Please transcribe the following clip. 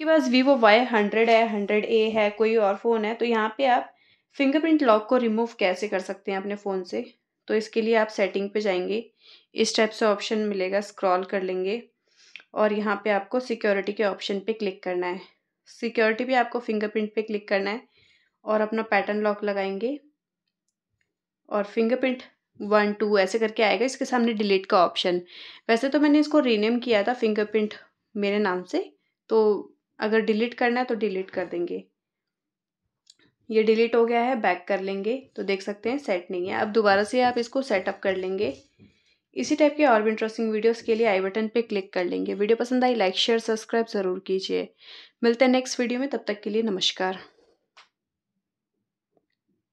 आपके पास Vivo Y hundred है हंड्रेड ए है कोई और फ़ोन है तो यहाँ पे आप फिंगरप्रिंट लॉक को रिमूव कैसे कर सकते हैं अपने फ़ोन से तो इसके लिए आप सेटिंग पे जाएंगे इस टाइप से ऑप्शन मिलेगा स्क्रॉल कर लेंगे और यहाँ पे आपको सिक्योरिटी के ऑप्शन पे क्लिक करना है सिक्योरिटी पे आपको फिंगरप्रिंट पे क्लिक करना है और अपना पैटर्न लॉक लगाएंगे और फिंगरप्रिंट वन टू ऐसे करके आएगा इसके सामने डिलीट का ऑप्शन वैसे तो मैंने इसको रीनेम किया था फिंगरप्रिंट मेरे नाम से तो अगर डिलीट करना है तो डिलीट कर देंगे ये डिलीट हो गया है बैक कर लेंगे तो देख सकते हैं सेट नहीं है अब दोबारा से आप इसको सेटअप कर लेंगे इसी टाइप के और भी इंटरेस्टिंग वीडियोस के लिए आई बटन पे क्लिक कर लेंगे वीडियो पसंद आई लाइक शेयर सब्सक्राइब ज़रूर कीजिए मिलते हैं नेक्स्ट वीडियो में तब तक के लिए नमस्कार